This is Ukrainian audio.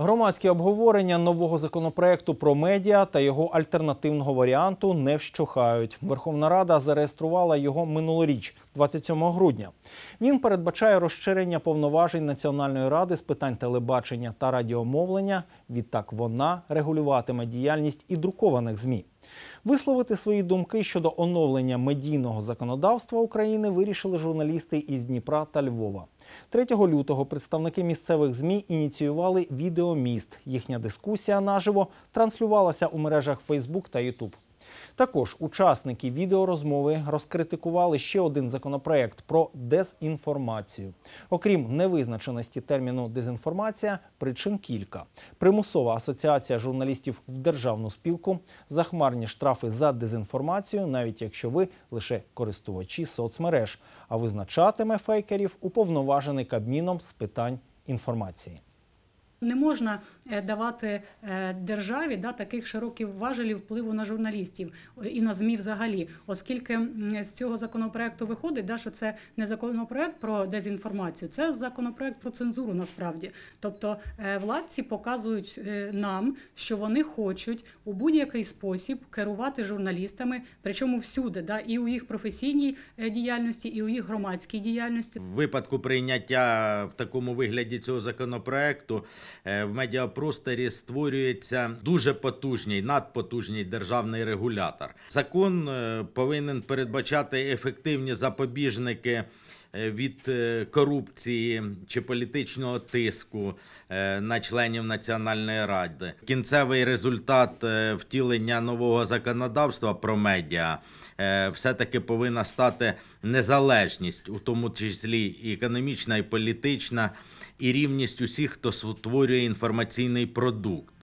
Громадські обговорення нового законопроекту про медіа та його альтернативного варіанту не вщухають. Верховна Рада зареєструвала його минулоріч, 27 грудня. Він передбачає розширення повноважень Національної ради з питань телебачення та радіомовлення. Відтак вона регулюватиме діяльність і друкованих змі. Висловити свої думки щодо оновлення медійного законодавства України вирішили журналісти із Дніпра та Львова. 3 лютого представники місцевих змі ініціювали відеоміст. Їхня дискусія наживо транслювалася у мережах Facebook та YouTube. Також учасники відеорозмови розкритикували ще один законопроект про дезінформацію. Окрім невизначеності терміну дезінформація, причин кілька: примусова асоціація журналістів в державну спілку, захмарні штрафи за дезінформацію, навіть якщо ви лише користувачі соцмереж, а визначатиме фейкерів уповноважений кабміном з питань інформації. Не можна е, давати е, державі да таких широких важелів впливу на журналістів е, і на змі взагалі, оскільки з цього законопроекту виходить, да, що це не законопроект про дезінформацію, це законопроект про цензуру. Насправді, тобто владці показують нам, що вони хочуть у будь-який спосіб керувати журналістами, причому всюди, да і у їх професійній діяльності, і у їх громадській діяльності. В Випадку прийняття в такому вигляді цього законопроекту. Е, в медіапросторі створюється дуже потужний, надпотужний державний регулятор. Закон е, повинен передбачати ефективні запобіжники. Е, від е, корупції чи політичного тиску е, на членів національної ради. Кінцевий результат втілення нового законодавства про медіа все таки повинна стати незалежність, у тому числі і економічна, і політична, і рівність усіх, хто створює інформаційний продукт.